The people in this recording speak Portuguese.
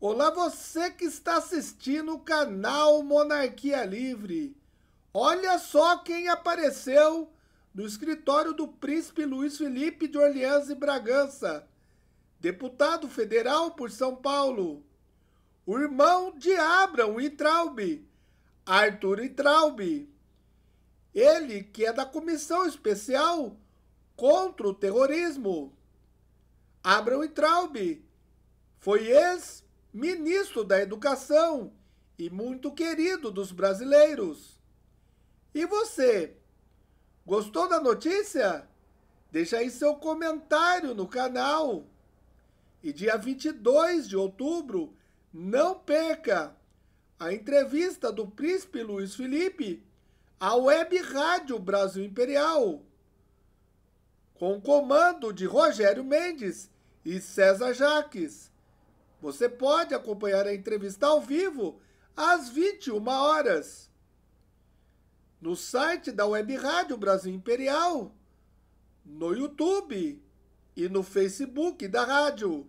Olá você que está assistindo o canal Monarquia Livre. Olha só quem apareceu no escritório do príncipe Luiz Felipe de Orleans e Bragança, deputado federal por São Paulo. O irmão de Abraão Intraub, Arthur Intraub. Ele que é da comissão especial contra o terrorismo. Abraão Intraub foi ex ministro da Educação e muito querido dos brasileiros. E você? Gostou da notícia? Deixa aí seu comentário no canal. E dia 22 de outubro, não perca a entrevista do príncipe Luiz Felipe à Web Rádio Brasil Imperial, com o comando de Rogério Mendes e César Jaques. Você pode acompanhar a entrevista ao vivo às 21 horas no site da Web Rádio Brasil Imperial, no YouTube e no Facebook da rádio.